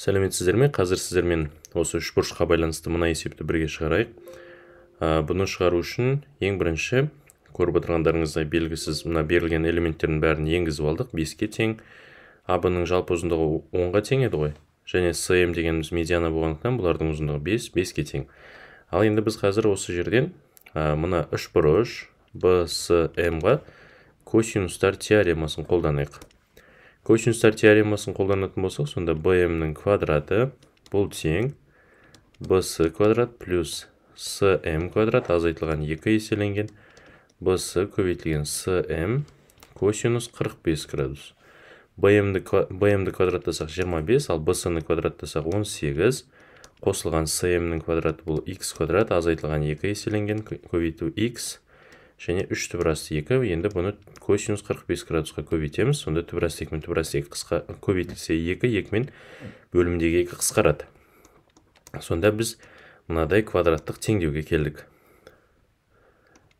сәлеметсіздер ме қазір сіздермен осы үшбұрышқа байланысты мына есепті бірге шығарайық бұны шығару үшін ең бірінші көріп отырғандарыңыздай белгісіз мына берілген элементтердің бәрін енгізіп алдық беске тең б ның жалпы ұзындығы онға тең еді ғой және см дегеніміз медиана болғандықтан бұлардың ұзындығы бес беске тең ал енді біз қазір осы жерден мына үшбұрыш бсм ға косинустар теоремасын қолданайық косинустар теоремасын қолданатын болсақ сонда bm-нің квадраты бұл тең bc квадрат плюс CM квадрат азайтылған екі еселенген bc көбейтілген CM косинус 45 градус bm-ді квадраттасақ 25 ал bc-ні квадраттасақ 18 қосылған cm нің квадраты бұл x квадрат азайтылған екі еселенген көбейту x және 3 түп 2 енді бұны косинус 45 градусқа көбейтеміз сонда түп 2 мен түп 2 қысқа көбейтілсе 2 2 мен бөлімдегі 2 қысқарады сонда біз мынадай квадраттық теңдеуге келдік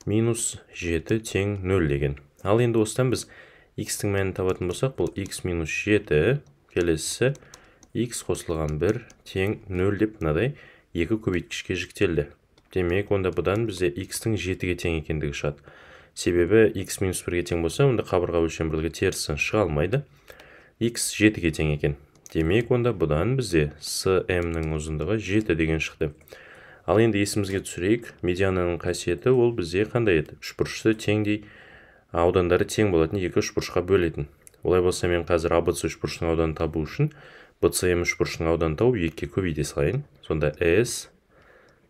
минус 7 тең 0 деген ал енді осыдан біз x-тің мәнін табатын болсақ бұл x минус 7 келесісі x қосылған 1 тең 0 деп мынадай екі көбейткішке жіктелді демек онда бұдан бізде x-тің 7-ге тең екендігі шығады себебі x минус 1-ге тең болса онда қабырға өлшем бірлігі терісі шыға алмайды x жетіге тең екен демек онда бұдан бізде см-нің ұзындығы жеті деген шықты ал енді есімізге түсірейік медиананың қасиеті ол бізде қандай еді үшбұрышты теңдей аудандары тең болатын екі үшбұрышқа бөлетін олай болса мен қазір абц үшбұрышының ауданын табу үшін бцм үшбұрышының ауданын тауып екіге көбейте салайын сонда с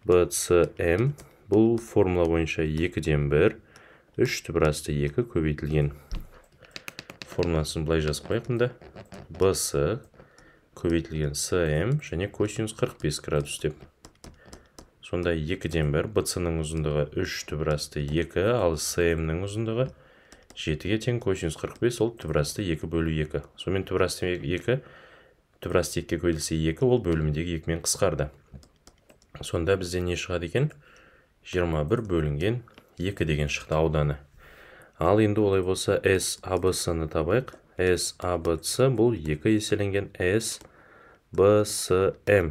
bcm бұл формула бойынша 2-ден 1 3 түбірасты 2 көбейтілген формуласын былай жазып қояйық мында bc көбейтілген cm және косинус 45 градус деп сонда 2-ден 1 bc-ның ұзындығы 3 түбірасты 2 ал cm-нің ұзындығы 7-ге тең косинус 45 ол түбірасты 2 бөлі 2 сонымен түбірасты 2 түбірасты 2-ге көбейтілсе 2 ол бөлімдегі 2-мен қысқарды сонда бізде не шығады екен 21 бөлінген 2 деген шықты ауданы ал енді олай болса s абсны табайық sab абц бұл 2 еселенген s бсм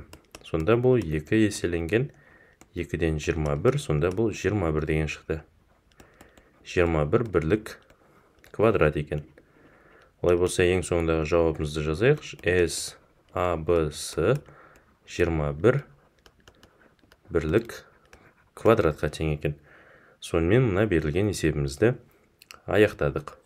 сонда бұл 2 еселенген 2-ден 21 сонда бұл 21 деген шықты 21 бірлік квадрат екен олай болса ең соңындағы жауабымызды жазайық S абс 21 бірлік квадратқа тең екен сонымен мына берілген есебімізді аяқтадық